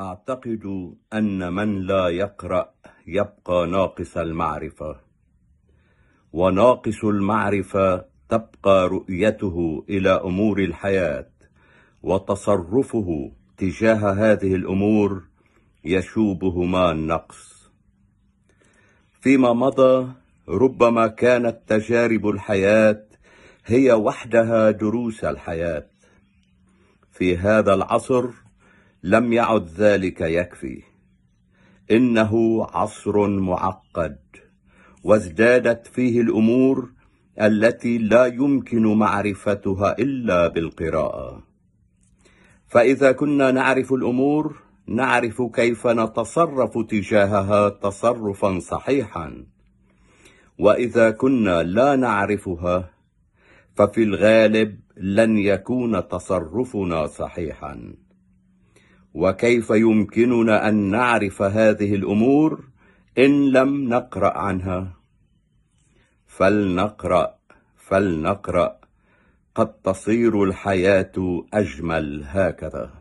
أعتقد أن من لا يقرأ يبقى ناقص المعرفة وناقص المعرفة تبقى رؤيته إلى أمور الحياة وتصرفه تجاه هذه الأمور يشوبهما النقص فيما مضى ربما كانت تجارب الحياة هي وحدها دروس الحياة في هذا العصر لم يعد ذلك يكفي انه عصر معقد وازدادت فيه الامور التي لا يمكن معرفتها الا بالقراءه فاذا كنا نعرف الامور نعرف كيف نتصرف تجاهها تصرفا صحيحا واذا كنا لا نعرفها ففي الغالب لن يكون تصرفنا صحيحا وكيف يمكننا ان نعرف هذه الامور ان لم نقرا عنها فلنقرا فلنقرا قد تصير الحياه اجمل هكذا